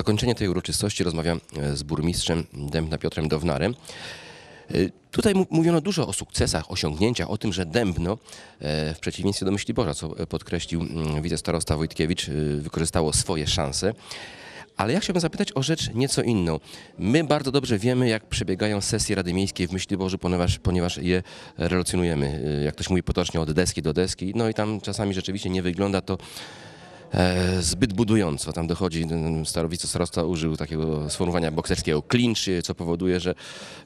zakończenie tej uroczystości rozmawiam e, z burmistrzem Dębna Piotrem Downarem. E, tutaj mówiono dużo o sukcesach, osiągnięciach, o tym, że Dębno, e, w przeciwieństwie do myśli Boża, co podkreślił mm, wicestarosta Wojtkiewicz, wykorzystało swoje szanse. Ale ja chciałbym zapytać o rzecz nieco inną. My bardzo dobrze wiemy, jak przebiegają sesje Rady Miejskiej w myśli ponieważ, ponieważ je relacjonujemy, jak ktoś mówi potocznie, od deski do deski. No i tam czasami rzeczywiście nie wygląda to E, zbyt budująco. Tam dochodzi, starowice starosta użył takiego sformułowania bokserskiego clinch, e, co powoduje, że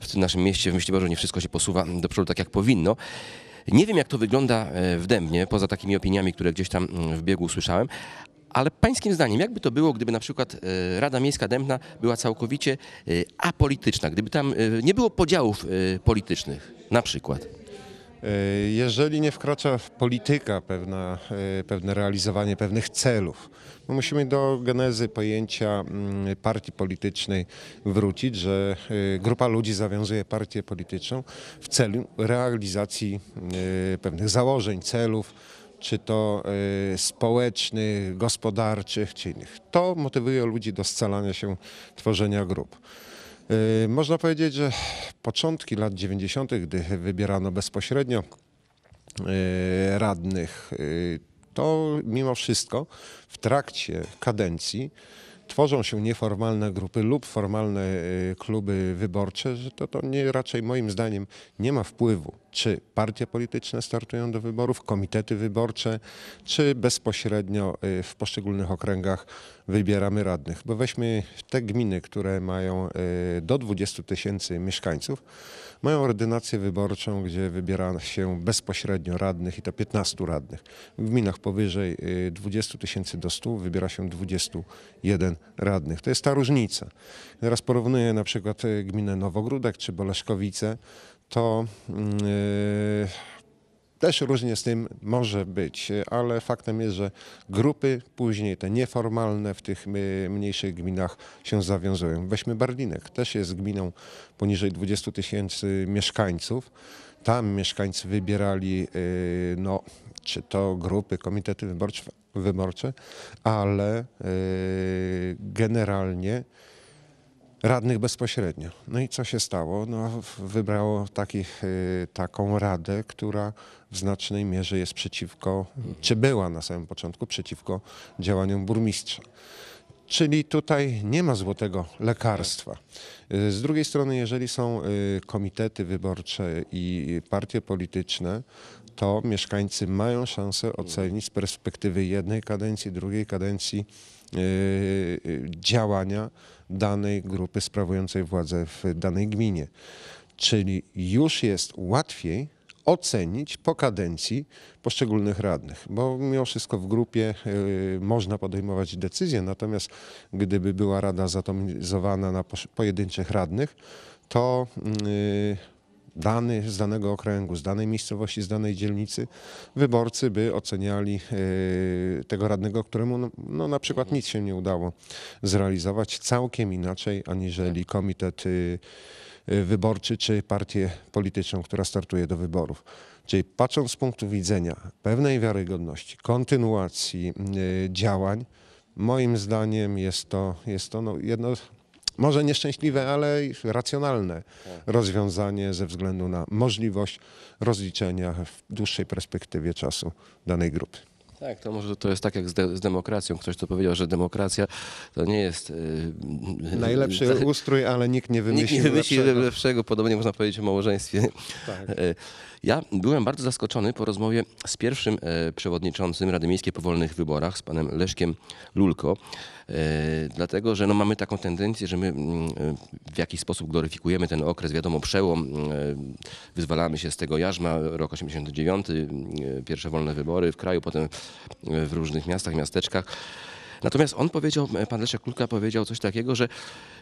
w tym naszym mieście, w mieście Boże nie wszystko się posuwa do przodu tak jak powinno. Nie wiem, jak to wygląda e, w Dębnie, poza takimi opiniami, które gdzieś tam mm, w biegu usłyszałem, ale pańskim zdaniem, jakby to było, gdyby na przykład Rada Miejska Dębna była całkowicie apolityczna, gdyby tam nie było podziałów politycznych, na przykład? E, jeżeli nie wkracza w polityka pewna, e, pewne realizowanie pewnych celów. My musimy do genezy pojęcia mm, partii politycznej wrócić, że e, grupa ludzi zawiązuje partię polityczną w celu realizacji pewnych założeń, celów, czy to społecznych, gospodarczych, czy innych. To motywuje ludzi do scalania się, tworzenia grup. Y, można powiedzieć, że początki lat 90., gdy wybierano bezpośrednio y, radnych, y, to mimo wszystko w trakcie kadencji tworzą się nieformalne grupy lub formalne kluby wyborcze, że to, to nie, raczej moim zdaniem nie ma wpływu czy partie polityczne startują do wyborów, komitety wyborcze, czy bezpośrednio y, w poszczególnych okręgach wybieramy radnych. Bo weźmy te gminy, które mają y, do 20 tysięcy mieszkańców, mają ordynację wyborczą, gdzie wybiera się bezpośrednio radnych i to 15 radnych. W gminach powyżej 20 y, tysięcy do 100 wybiera się 21 radnych. To jest ta różnica. Teraz porównuję na przykład gminę Nowogródek czy Boleszkowice, to mm, y, też różnie z tym może być, ale faktem jest, że grupy później te nieformalne w tych y, mniejszych gminach się zawiązują. Weźmy Barlinek, też jest gminą poniżej 20 tysięcy mieszkańców. Tam mieszkańcy wybierali, y, no, czy to grupy, komitety wyborcze, wyborcze ale generalnie radnych bezpośrednio. No i co się stało? No, wybrało takich, y, taką radę, która w znacznej mierze jest przeciwko, czy była na samym początku przeciwko działaniom burmistrza. Czyli tutaj nie ma złotego lekarstwa. Y, z drugiej strony, jeżeli są y, komitety wyborcze i partie polityczne, to mieszkańcy mają szansę ocenić z perspektywy jednej kadencji, drugiej kadencji działania danej grupy sprawującej władzę w danej gminie. Czyli już jest łatwiej ocenić po kadencji poszczególnych radnych, bo mimo wszystko w grupie y, można podejmować decyzje, natomiast gdyby była rada zatomizowana na pojedynczych radnych, to y, dany z danego okręgu, z danej miejscowości, z danej dzielnicy, wyborcy by oceniali e, tego radnego, któremu no, no na przykład nic się nie udało zrealizować całkiem inaczej, aniżeli komitet y, y, wyborczy czy partię polityczną, która startuje do wyborów. Czyli patrząc z punktu widzenia pewnej wiarygodności, kontynuacji y, działań, moim zdaniem jest to, jest to no jedno może nieszczęśliwe, ale racjonalne tak. rozwiązanie ze względu na możliwość rozliczenia w dłuższej perspektywie czasu danej grupy. Tak, to może to jest tak jak z, de z demokracją. Ktoś to powiedział, że demokracja to nie jest... Yy, Najlepszy yy, ustrój, ale nikt nie wymyślił nikt nie wymyśli lepszego. lepszego. Podobnie można powiedzieć o małżeństwie. Tak. E, ja byłem bardzo zaskoczony po rozmowie z pierwszym e, przewodniczącym Rady Miejskiej po wolnych wyborach, z panem Leszkiem Lulko, e, dlatego że no mamy taką tendencję, że my mm, w jakiś sposób gloryfikujemy ten okres, wiadomo, przełom, wyzwalamy się z tego jarzma, rok 89, pierwsze wolne wybory w kraju, potem w różnych miastach, miasteczkach. Natomiast on powiedział, e, pan Leszek Kulka powiedział coś takiego, że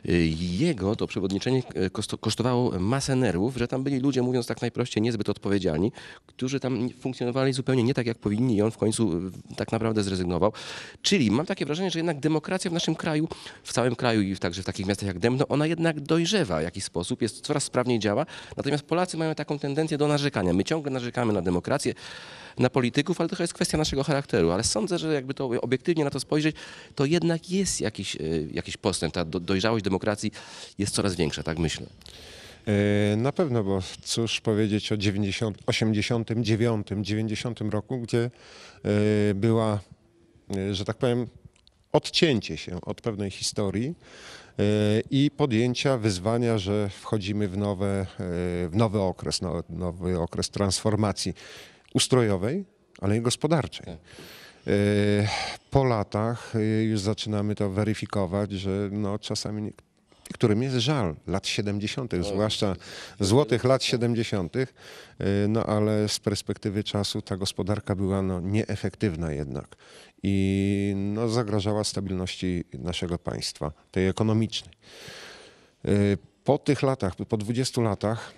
e, jego to przewodniczenie e, kosztowało masę nerwów, że tam byli ludzie, mówiąc tak najprościej, niezbyt odpowiedzialni, którzy tam funkcjonowali zupełnie nie tak, jak powinni i on w końcu tak naprawdę zrezygnował. Czyli mam takie wrażenie, że jednak demokracja w naszym kraju, w całym kraju i także w takich miastach jak Dębno, ona jednak dojrzewa w jakiś sposób, jest coraz sprawniej działa. Natomiast Polacy mają taką tendencję do narzekania. My ciągle narzekamy na demokrację, na polityków, ale to jest kwestia naszego charakteru. Ale sądzę, że jakby to obiektywnie na to spojrzeć, to jednak jest jakiś, e, jakiś postęp. Ta dojrzałość demokracji jest coraz większa, tak myślę. E, na pewno, bo cóż powiedzieć o 90, 89, 90 roku, gdzie e, była, że tak powiem, odcięcie się od pewnej historii i podjęcia wyzwania, że wchodzimy w, nowe, w nowy okres, no, nowy okres transformacji ustrojowej, ale i gospodarczej. Tak. Po latach y, już zaczynamy to weryfikować, że no czasami którym jest żal lat 70., no, zwłaszcza złotych lat 70., y, no ale z perspektywy czasu ta gospodarka była no, nieefektywna jednak i no, zagrażała stabilności naszego państwa, tej ekonomicznej. Y, po tych latach, po 20 latach,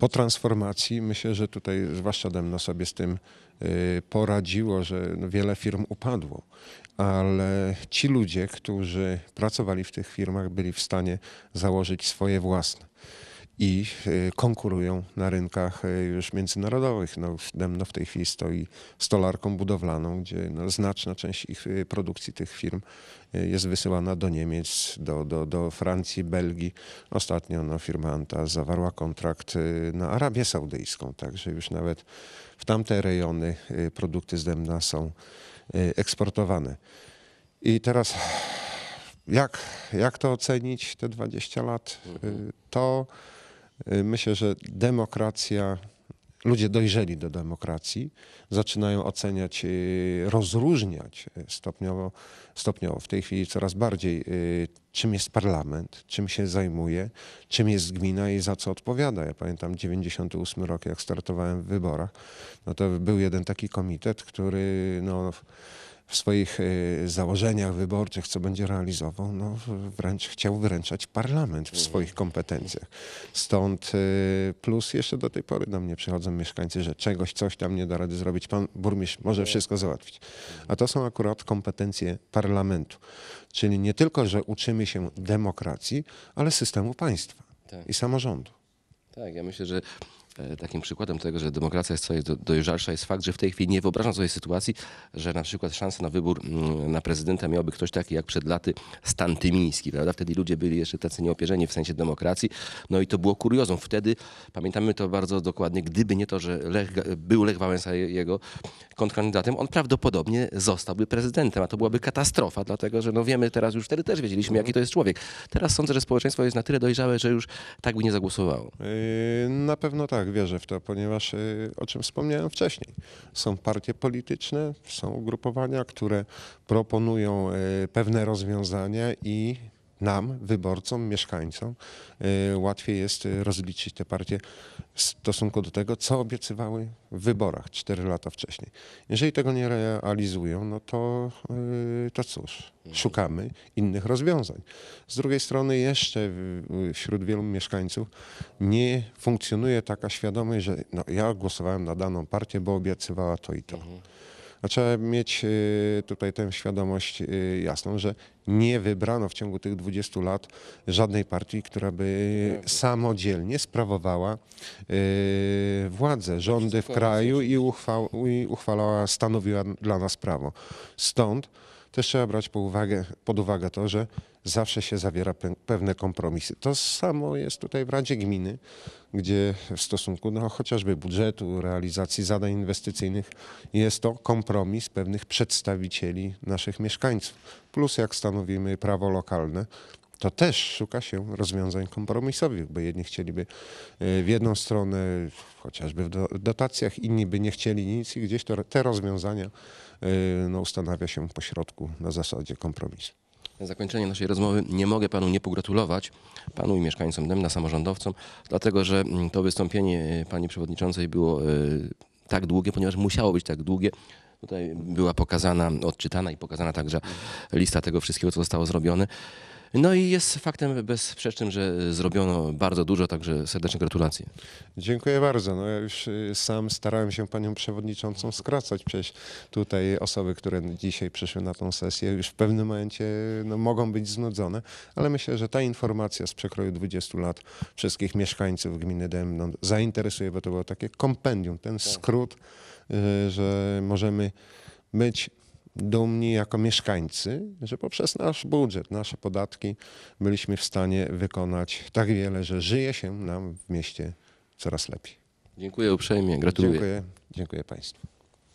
po transformacji myślę, że tutaj, zwłaszcza Demno sobie z tym y, poradziło, że no, wiele firm upadło, ale ci ludzie, którzy pracowali w tych firmach, byli w stanie założyć swoje własne i e, konkurują na rynkach e, już międzynarodowych. No, Demno w tej chwili stoi stolarką budowlaną, gdzie no, znaczna część ich e, produkcji tych firm jest wysyłana do Niemiec, do, do, do Francji, Belgii. Ostatnio no, firma Anta zawarła kontrakt na Arabię Saudyjską, także już nawet w tamte rejony produkty z Demna są eksportowane. I teraz jak, jak to ocenić te 20 lat? Mhm. To Y, myślę, że demokracja, ludzie dojrzeli do demokracji, zaczynają oceniać, y, rozróżniać y, stopniowo, stopniowo w tej chwili coraz bardziej, czym jest parlament, czym się zajmuje, czym jest gmina i za co odpowiada. Ja pamiętam 98 rok, jak startowałem w wyborach, no to był jeden taki komitet, który no, w swoich y, założeniach wyborczych, co będzie realizował, no wręcz chciał wyręczać parlament w mhm. swoich kompetencjach. Stąd y, plus jeszcze do tej pory do mnie przychodzą mieszkańcy, że czegoś, coś tam nie da rady zrobić. Pan burmistrz może wszystko załatwić. Mhm. A to są akurat kompetencje parlamentu. Czyli nie tylko, że uczymy się demokracji, ale systemu państwa tak. i samorządu. Tak, ja myślę, że E, takim przykładem tego, że demokracja jest coraz dojrzalsza, jest fakt, że w tej chwili nie wyobrażam sobie sytuacji, że na przykład szansę na wybór mm, na prezydenta miałby ktoś taki jak przed laty Stan Tymiński, prawda? Wtedy ludzie byli jeszcze tacy nieopierzeni w sensie demokracji, no i to było kuriozum. Wtedy, pamiętamy to bardzo dokładnie, gdyby nie to, że Lech, był Lech Wałęsa jego kontrkandydatem, on prawdopodobnie zostałby prezydentem, a to byłaby katastrofa, dlatego że no wiemy teraz, już wtedy też wiedzieliśmy, jaki to jest człowiek. Teraz sądzę, że społeczeństwo jest na tyle dojrzałe, że już tak by nie zagłosowało. Yy, na pewno tak tak, wierzę w to, ponieważ y, o czym wspomniałem wcześniej, są partie polityczne, są ugrupowania, które proponują y, pewne rozwiązania i nam, wyborcom, mieszkańcom y, łatwiej jest y, rozliczyć te partie w stosunku do tego, co obiecywały w wyborach 4 lata wcześniej. Jeżeli tego nie realizują, no to, y, to cóż, szukamy innych rozwiązań. Z drugiej strony jeszcze wśród wielu mieszkańców nie funkcjonuje taka świadomość, że no, ja głosowałem na daną partię, bo obiecywała to i to. Mhm. A trzeba mieć y, tutaj tę świadomość y, jasną, że nie wybrano w ciągu tych 20 lat żadnej partii, która by samodzielnie sprawowała y, władzę, rządy w kraju i, uchwała, i uchwalała, stanowiła dla nas prawo. Stąd też trzeba brać pod uwagę, pod uwagę to, że zawsze się zawiera pewne kompromisy. To samo jest tutaj w Radzie Gminy, gdzie w stosunku do no, chociażby budżetu, realizacji zadań inwestycyjnych jest to kompromis pewnych przedstawicieli naszych mieszkańców. Plus jak stanowimy prawo lokalne, to też szuka się rozwiązań kompromisowych, bo jedni chcieliby y, w jedną stronę, chociażby w dotacjach, inni by nie chcieli nic i gdzieś to, te rozwiązania E, no, ustanawia się pośrodku na zasadzie kompromisu. Na zakończenie naszej rozmowy nie mogę panu nie pogratulować, panu i mieszkańcom Dębna, samorządowcom, dlatego że mm, to wystąpienie e, pani przewodniczącej było e, tak długie, ponieważ musiało być tak długie. Tutaj była pokazana, odczytana i pokazana także lista tego wszystkiego, co zostało zrobione. No i jest faktem bezsprzecznym, że zrobiono bardzo dużo, także serdeczne gratulacje. Dziękuję bardzo. No ja już y, sam starałem się panią przewodniczącą skracać, przecież tutaj osoby, które dzisiaj przyszły na tą sesję już w pewnym momencie no, mogą być znudzone, ale myślę, że ta informacja z przekroju 20 lat wszystkich mieszkańców gminy Dębno zainteresuje, bo to było takie kompendium, ten tak. skrót, y, że możemy być dumni jako mieszkańcy, że poprzez nasz budżet, nasze podatki byliśmy w stanie wykonać tak wiele, że żyje się nam w mieście coraz lepiej. Dziękuję uprzejmie, gratuluję. Dziękuję, dziękuję Państwu.